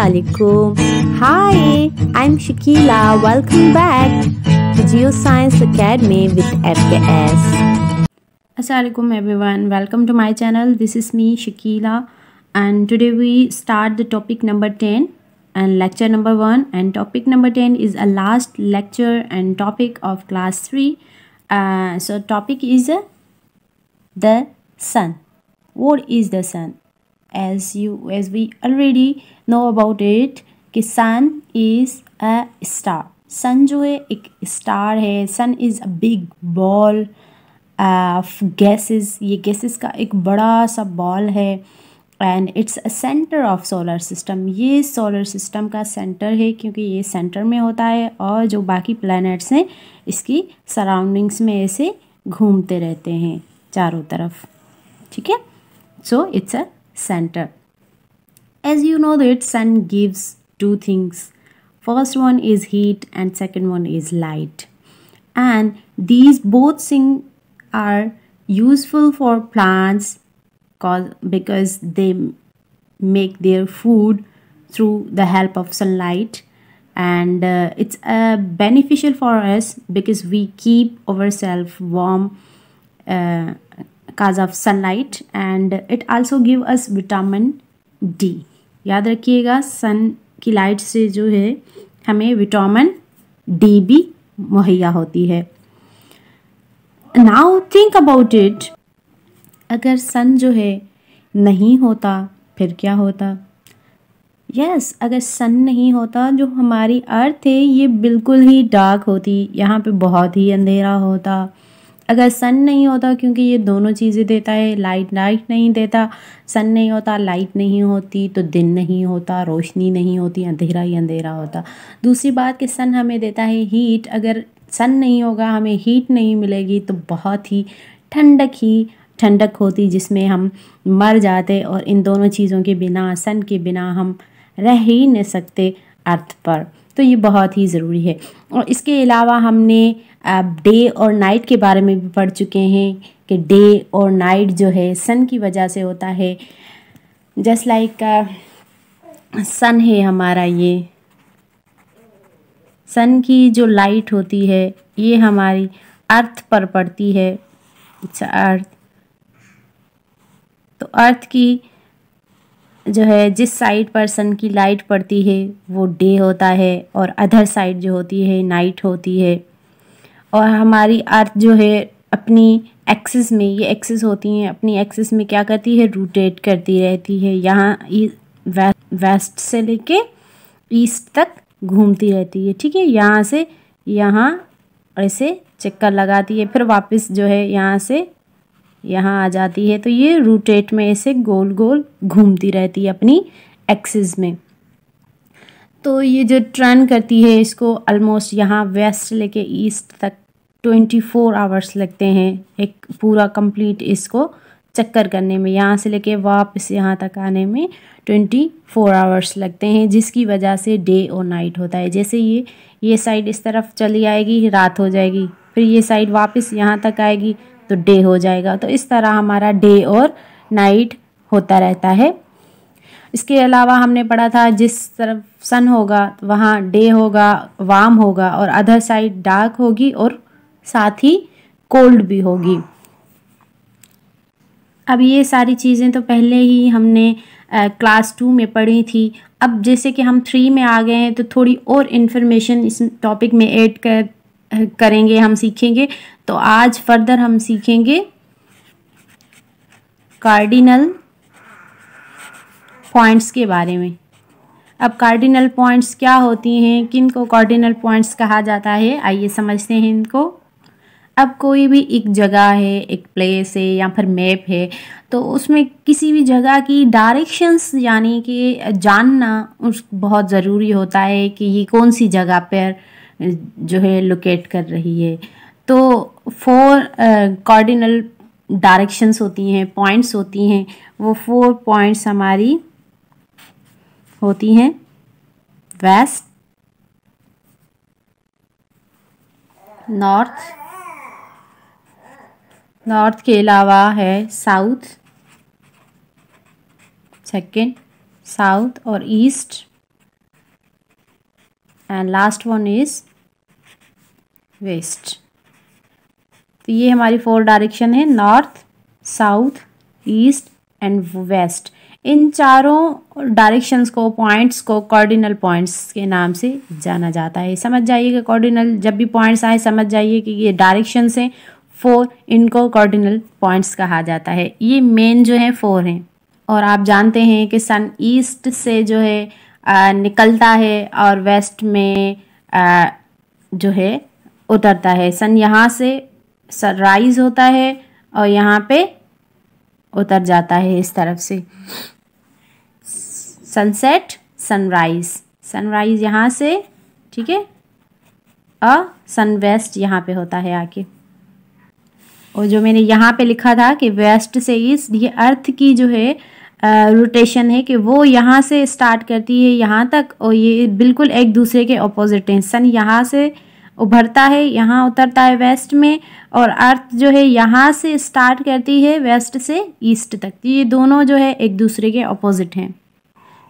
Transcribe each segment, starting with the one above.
Assalamualaikum. Hi, I'm Shakila. Welcome back to Geoscience Academy with FKS. Assalamualaikum everyone. Welcome to my channel. This is me Shakila and today we start the topic number 10 and lecture number 1 and topic number 10 is a last lecture and topic of class 3. Uh, so topic is uh, the sun. What is the sun? as you as we already know about it कि सन is a star सन जो है एक star है sun is a big ball of gases ये gases का एक बड़ा सा बॉल है and it's a centre of solar system ये सोलर सिस्टम का सेंटर है क्योंकि ये सेंटर में होता है और जो बाकी प्लैनेट्स हैं इसकी सराउंडिंग्स में ऐसे घूमते रहते हैं चारों तरफ ठीक है so it's a center. As you know that sun gives two things. First one is heat and second one is light. And these both things are useful for plants cause, they make their food through the help of sunlight and uh, it's uh, beneficial for us because we keep ourselves warm uh, cause of sunlight and it also give us vitamin D याद रखिएगा सन की light से जो है हमें vitamin D भी मुहैया होती है नाउ थिंक अबाउट इट अगर सन जो है नहीं होता फिर क्या होता यस yes, अगर सन नहीं होता जो हमारी अर्थ है ये बिल्कुल ही डार्क होती यहाँ पे बहुत ही अंधेरा होता अगर सन नहीं होता क्योंकि ये दोनों चीज़ें देता है लाइट लाइट नहीं देता सन नहीं होता लाइट नहीं होती तो दिन नहीं होता रोशनी नहीं होती अंधेरा ही अंधेरा होता दूसरी बात कि सन हमें देता है हीट अगर सन नहीं होगा हमें हीट नहीं मिलेगी तो बहुत ही ठंडक ही ठंडक होती जिसमें हम मर जाते और इन दोनों चीज़ों के बिना सन के बिना हम रह ही नहीं सकते अर्थ पर तो ये बहुत ही ज़रूरी है और इसके अलावा हमने डे और नाइट के बारे में भी पढ़ चुके हैं कि डे और नाइट जो है सन की वजह से होता है जस्ट लाइक सन है हमारा ये सन की जो लाइट होती है ये हमारी अर्थ पर पड़ती है अच्छा अर्थ तो अर्थ की जो है जिस साइड पर सन की लाइट पड़ती है वो डे होता है और अदर साइड जो होती है नाइट होती है और हमारी अर्थ जो है अपनी एक्सिस में ये एक्सिस होती हैं अपनी एक्सिस में क्या करती है रोटेट करती रहती है यहाँ वे, वेस्ट से लेके ईस्ट तक घूमती रहती है ठीक है यहाँ से यहाँ ऐसे चक्कर लगाती है फिर वापस जो है यहाँ से यहाँ आ जाती है तो ये रोटेट में ऐसे गोल गोल घूमती रहती है अपनी एक्सिस में तो ये जो ट्रन करती है इसको ऑलमोस्ट यहाँ वेस्ट लेके ईस्ट तक ट्वेंटी फोर आवर्स लगते हैं एक पूरा कंप्लीट इसको चक्कर करने में यहाँ से लेके वापस यहाँ तक आने में ट्वेंटी फोर आवर्स लगते हैं जिसकी वजह से डे और नाइट होता है जैसे ये ये साइड इस तरफ चली आएगी रात हो जाएगी फिर ये साइड वापस यहाँ तक आएगी तो डे हो जाएगा तो इस तरह हमारा डे और नाइट होता रहता है इसके अलावा हमने पढ़ा था जिस तरफ सन होगा तो वहाँ डे होगा वार्म होगा और अदर साइड डार्क होगी और साथ ही कोल्ड भी होगी अब ये सारी चीज़ें तो पहले ही हमने आ, क्लास टू में पढ़ी थी अब जैसे कि हम थ्री में आ गए हैं तो थोड़ी और इन्फॉर्मेशन इस टॉपिक में ऐड कर करेंगे हम सीखेंगे तो आज फर्दर हम सीखेंगे कार्डिनल पॉइंट्स के बारे में अब कार्डिनल पॉइंट्स क्या होती हैं किन को कार्डिनल पॉइंट्स कहा जाता है आइए समझते हैं इनको अब कोई भी एक जगह है एक प्लेस है या फिर मैप है तो उसमें किसी भी जगह की डायरेक्शंस यानी कि जानना उस बहुत ज़रूरी होता है कि ये कौन सी जगह पर जो है लोकेट कर रही है तो फोर कॉर्डिनल डायरेक्शंस होती हैं पॉइंट्स होती हैं वो फोर पॉइंट्स हमारी होती हैं वेस्ट नॉर्थ नॉर्थ के अलावा है साउथ सेकंड साउथ और east and last one is west तो ये हमारी फोर डायरेक्शन है north south east and west इन चारों डायरेक्शंस को पॉइंट्स को कॉर्डिनल पॉइंट्स के नाम से जाना जाता है समझ जाइए कि कॉर्डिनल जब भी पॉइंट्स आए समझ जाइए कि ये डायरेक्शंस हैं फोर इनको कॉर्डिनल पॉइंट्स कहा जाता है ये मेन जो है फोर हैं और आप जानते हैं कि सन ईस्ट से जो है आ, निकलता है और वेस्ट में आ, जो है उतरता है सन यहाँ से सनराइज होता है और यहाँ पे उतर जाता है इस तरफ से सनसेट सनराइज सनराइज यहाँ से ठीक है और सन वेस्ट यहाँ पे होता है आके और जो मैंने यहाँ पे लिखा था कि वेस्ट से इस ये अर्थ की जो है रोटेशन है कि वो यहाँ से स्टार्ट करती है यहाँ तक और ये बिल्कुल एक दूसरे के अपोजिट हैं सन यहाँ से उभरता है यहाँ उतरता है वेस्ट में और अर्थ जो है यहाँ से स्टार्ट करती है वेस्ट से ईस्ट तक तो ये दोनों जो है एक दूसरे के अपोजिट हैं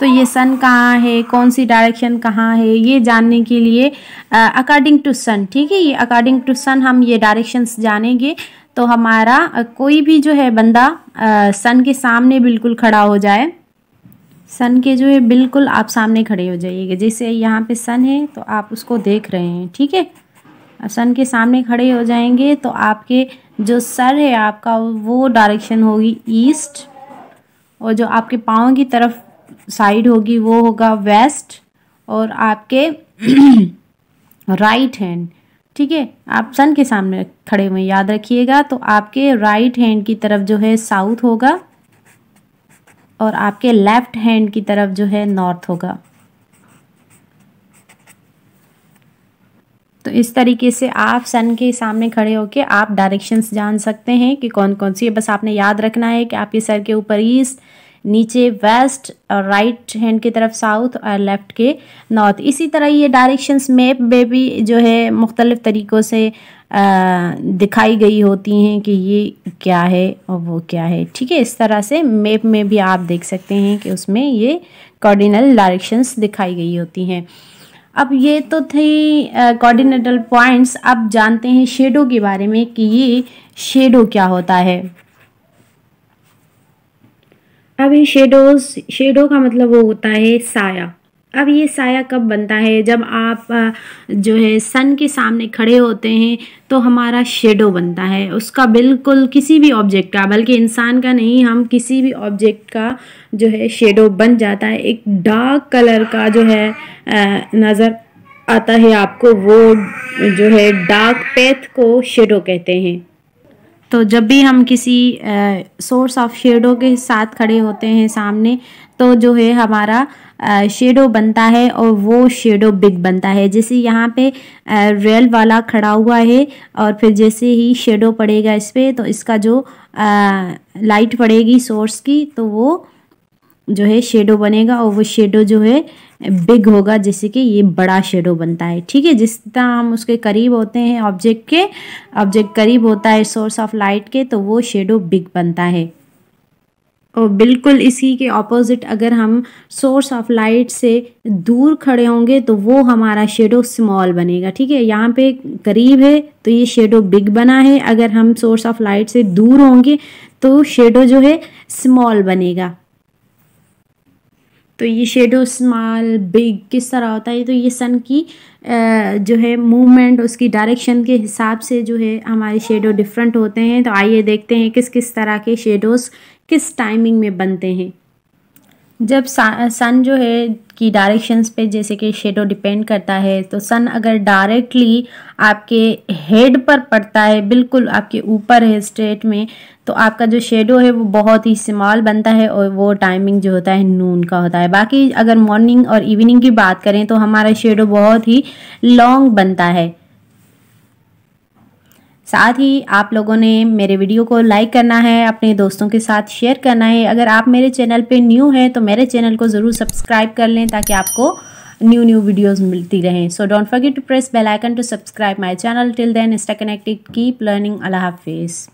तो ये सन कहाँ है कौन सी डायरेक्शन कहाँ है ये जानने के लिए अकॉर्डिंग टू सन ठीक है ये अकॉर्डिंग टू सन हम ये डायरेक्शंस जानेंगे तो हमारा कोई भी जो है बंदा सन के सामने बिल्कुल खड़ा हो जाए सन के जो है बिल्कुल आप सामने खड़े हो जाइएगा जैसे यहाँ पे सन है तो आप उसको देख रहे हैं ठीक है सन के सामने खड़े हो जाएंगे तो आपके जो सर है आपका वो डायरेक्शन होगी ईस्ट और जो आपके पाँव की तरफ साइड होगी वो होगा वेस्ट और आपके राइट हैंड ठीक है आप सन के सामने खड़े हुए याद रखिएगा तो आपके राइट हैंड की तरफ जो है साउथ होगा और आपके लेफ्ट हैंड की तरफ जो है नॉर्थ होगा तो इस तरीके से आप सन के सामने खड़े होकर आप डायरेक्शंस जान सकते हैं कि कौन कौन सी है बस आपने याद रखना है कि आपके सर के ऊपर ईस्ट नीचे वेस्ट और राइट हैंड की तरफ साउथ और लेफ़्ट के नॉर्थ इसी तरह ये डायरेक्शंस मैप में भी जो है मुख्तलिफ तरीक़ों से दिखाई गई होती हैं कि ये क्या है और वो क्या है ठीक है इस तरह से मैप में भी आप देख सकते हैं कि उसमें ये कॉर्डिनल डायरेक्शंस दिखाई गई होती हैं अब ये तो थी कॉर्डिनेटल पॉइंट्स अब जानते हैं शेडो के बारे में कि ये शेडो क्या होता है अब ये शेडोज शेडो का मतलब वो होता है साया अब ये साया कब बनता है जब आप जो है सन के सामने खड़े होते हैं तो हमारा शेडो बनता है उसका बिल्कुल किसी भी ऑब्जेक्ट का बल्कि इंसान का नहीं हम किसी भी ऑब्जेक्ट का जो है शेडो बन जाता है एक डार्क कलर का जो है नज़र आता है आपको वो जो है डार्क पैथ को शेडो कहते हैं तो जब भी हम किसी सोर्स ऑफ शेडो के साथ खड़े होते हैं सामने तो जो है हमारा शेडो बनता है और वो शेडो बिग बनता है जैसे यहाँ पे रेल वाला खड़ा हुआ है और फिर जैसे ही शेडो पड़ेगा इस पर तो इसका जो लाइट पड़ेगी सोर्स की तो वो जो है शेडो बनेगा और वो शेडो जो है बिग होगा जैसे कि ये बड़ा शेडो बनता है ठीक है जिस तरह हम उसके करीब होते हैं ऑब्जेक्ट के ऑब्जेक्ट करीब होता है सोर्स ऑफ लाइट के तो वो शेडो बिग बनता है और बिल्कुल इसी के ऑपोजिट अगर हम सोर्स ऑफ लाइट से दूर खड़े होंगे तो वो हमारा शेडो स्मॉल बनेगा ठीक है यहाँ पे करीब है तो ये शेडो बिग बना है अगर हम सोर्स ऑफ लाइट से दूर होंगे तो शेडो जो है स्मॉल बनेगा तो ये शेडो स्मॉल बिग किस तरह होता है तो ये सन की जो है मूवमेंट उसकी डायरेक्शन के हिसाब से जो है हमारे शेडो डिफरेंट होते हैं तो आइए देखते हैं किस किस तरह के शेडोज़ किस टाइमिंग में बनते हैं जब सन जो है की डायरेक्शंस पे जैसे कि शेडो डिपेंड करता है तो सन अगर डायरेक्टली आपके हेड पर पड़ता है बिल्कुल आपके ऊपर है स्ट्रेट में तो आपका जो शेडो है वो बहुत ही स्मॉल बनता है और वो टाइमिंग जो होता है नून का होता है बाकी अगर मॉर्निंग और इवनिंग की बात करें तो हमारा शेडो बहुत ही लॉन्ग बनता है साथ ही आप लोगों ने मेरे वीडियो को लाइक करना है अपने दोस्तों के साथ शेयर करना है अगर आप मेरे चैनल पे न्यू हैं तो मेरे चैनल को ज़रूर सब्सक्राइब कर लें ताकि आपको न्यू न्यू वीडियोस मिलती रहें so don't forget to press bell icon to subscribe my channel till then stay connected keep learning अल्लाह हाफिज़